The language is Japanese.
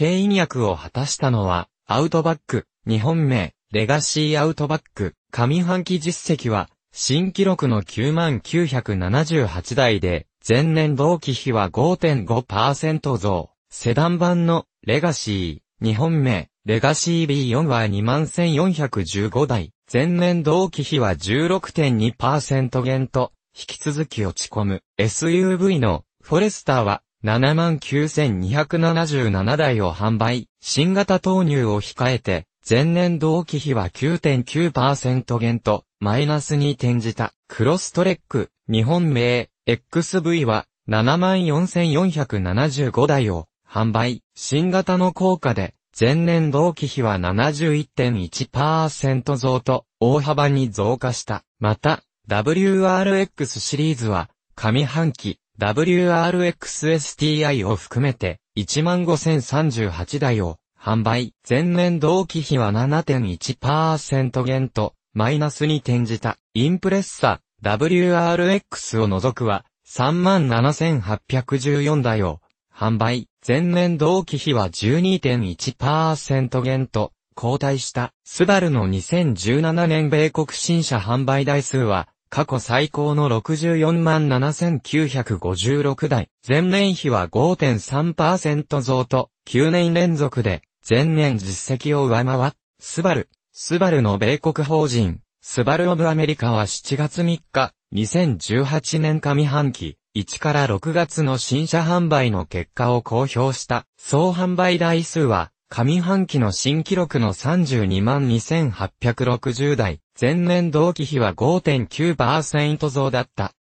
経営役を果たしたのは、アウトバック、日本名、レガシーアウトバック、上半期実績は、新記録の9978台で、前年同期比は5.5%増、セダン版のレガシー、日本名、レガシー B4 は21415台、前年同期比は16.2%減と、引き続き落ち込む SUV のフォレスターは79,277台を販売、新型投入を控えて、前年同期比は9.9%減と、マイナスに転じた、クロストレック、日本名、XV は、74,475台を、販売、新型の効果で、前年同期比は71.1%増と、大幅に増加した。また、WRX シリーズは、上半期、WRXSTI を含めて15,038台を販売。前年同期比は7.1%減とマイナスに転じた。インプレッサ WRX を除くは37,814台を販売。前年同期比は12.1%減と後退した。スバルの2017年米国新車販売台数は過去最高の64万7956台、前年比は5.3%増と、9年連続で、前年実績を上回、スバル、スバルの米国法人、スバルオブアメリカは7月3日、2018年上半期、1から6月の新車販売の結果を公表した、総販売台数は、上半期の新記録の322,860台、前年同期比は5.9%増だった。